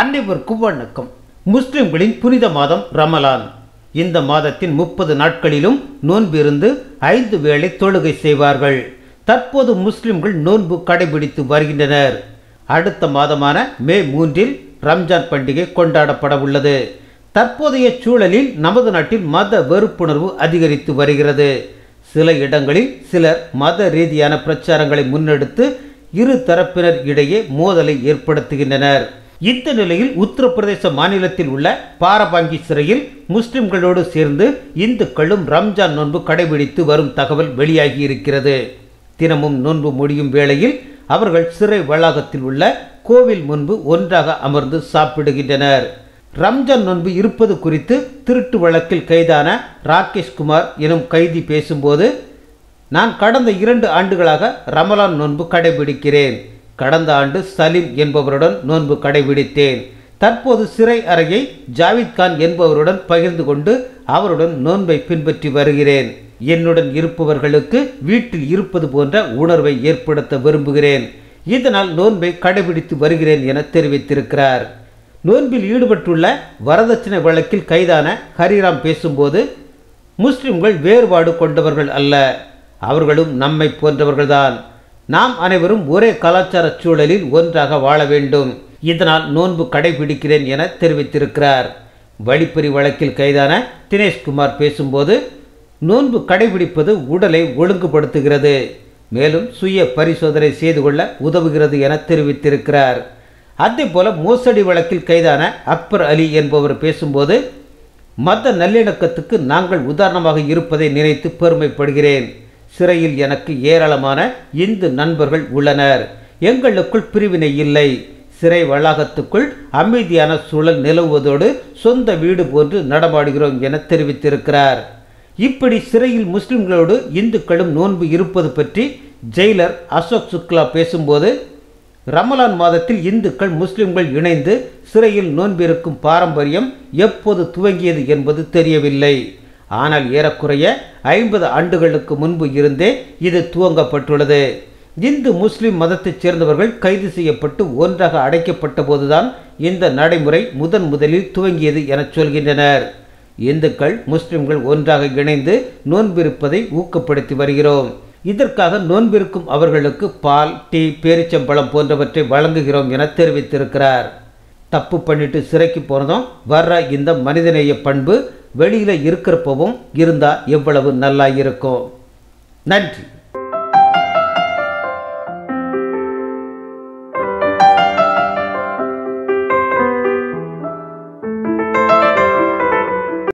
அன்னைவருக்கும் வணக்கம் முஸ்லிம்களின் புனித மாதம் ரமலான் இந்த மாதத்தின் முப்பது நாட்களிலும் நோன்பிருந்து ஐந்து வேளை தொழுகை செய்வார்கள் தற்போது முஸ்லிம்கள் நோன்பு கடைபிடித்து வருகின்றனர் அடுத்த மாதமான மே மூன்றில் ரம்ஜான் பண்டிகை கொண்டாடப்பட உள்ளது தற்போதைய சூழலில் நமது நாட்டில் மத வெறுப்புணர்வு அதிகரித்து வருகிறது சில இடங்களில் சிலர் மத ரீதியான பிரச்சாரங்களை முன்னெடுத்து இரு தரப்பினர் இடையே மோதலை ஏற்படுத்துகின்றனர் இந்த நிலையில் உத்தரப்பிரதேச மாநிலத்தில் உள்ள பாரபாங்கி சிறையில் முஸ்லிம்களோடு சேர்ந்து இந்துக்களும் ரம்ஜான் நோன்பு கடைபிடித்து வரும் தகவல் வெளியாகி இருக்கிறது தினமும் நோன்பு முடியும் வேளையில் அவர்கள் சிறை வளாகத்தில் உள்ள கோவில் முன்பு ஒன்றாக அமர்ந்து சாப்பிடுகின்றனர் ரம்ஜான் நோன்பு இருப்பது குறித்து திருட்டு வழக்கில் கைதான ராகேஷ்குமார் எனும் கைதி பேசும்போது நான் கடந்த இரண்டு ஆண்டுகளாக ரமலான் நோன்பு கடைபிடிக்கிறேன் கடந்த ஆண்டு சலீம் என்பவருடன் நோன்பு கடைபிடித்தேன் தற்போது சிறை அறையை ஜாவித் கான் என்பவருடன் பகிர்ந்து கொண்டு அவருடன் நோன்பை பின்பற்றி வருகிறேன் என்னுடன் இருப்பவர்களுக்கு வீட்டில் இருப்பது போன்ற உணர்வை ஏற்படுத்த விரும்புகிறேன் இதனால் நோன்பை கடைபிடித்து வருகிறேன் என தெரிவித்திருக்கிறார் நோன்பில் ஈடுபட்டுள்ள வரதட்சணை வழக்கில் கைதான ஹரிராம் பேசும்போது முஸ்லிம்கள் வேறுபாடு கொண்டவர்கள் அல்ல அவர்களும் நம்மை போன்றவர்கள்தான் நாம் அனைவரும் ஒரே கலாச்சார சூழலில் ஒன்றாக வாழ வேண்டும் இதனால் நோன்பு கடைபிடிக்கிறேன் என தெரிவித்திருக்கிறார் வழிப்பறி வழக்கில் கைதான தினேஷ்குமார் பேசும்போது நோன்பு கடைபிடிப்பது உடலை ஒழுங்குபடுத்துகிறது மேலும் சுய பரிசோதனை செய்து கொள்ள உதவுகிறது என தெரிவித்திருக்கிறார் அதே போல மோசடி வழக்கில் கைதான அக்பர் அலி என்பவர் பேசும்போது மத நல்லிணக்கத்துக்கு நாங்கள் உதாரணமாக இருப்பதை நினைத்து பெருமைப்படுகிறேன் சிறையில் எனக்கு ஏராளமான இந்து நண்பர்கள் உள்ளனர் எங்களுக்குள் பிரிவினை இல்லை சிறை வளாகத்துக்குள் அமைதியான சூழல் நிலவுவதோடு சொந்த வீடு போன்று நடமாடுகிறோம் என தெரிவித்திருக்கிறார் இப்படி சிறையில் முஸ்லிம்களோடு இந்துக்களும் நோன்பு இருப்பது பற்றி ஜெயிலர் அசோக் சுக்லா பேசும்போது ரமலான் மாதத்தில் இந்துக்கள் முஸ்லிம்கள் இணைந்து சிறையில் நோன்பிருக்கும் பாரம்பரியம் எப்போது துவங்கியது என்பது தெரியவில்லை ஆனால் ஏறக்குறைய ஐம்பது ஆண்டுகளுக்கு முன்பு இருந்தே இது துவங்கப்பட்டுள்ளது இந்து முஸ்லிம் மதத்தைச் சேர்ந்தவர்கள் கைது செய்யப்பட்டு ஒன்றாக அடைக்கப்பட்ட போதுதான் இந்த நடைமுறை முதன் முதலில் துவங்கியது என சொல்கின்றனர் இந்துக்கள் முஸ்லிம்கள் ஒன்றாக இணைந்து நோன்பிருப்பதை ஊக்கப்படுத்தி வருகிறோம் இதற்காக நோன்பிருக்கும் அவர்களுக்கு பால் டீ பேரிச்சம்பழம் போன்றவற்றை வழங்குகிறோம் என தெரிவித்திருக்கிறார் தப்பு பண்ணிட்டு சிறைக்கு போனதும் வர்ற இந்த மனிதநேய பண்பு வெளியில் இருக்கிறப்பவும் இருந்தால் எவ்வளவு நல்லா இருக்கும் நன்றி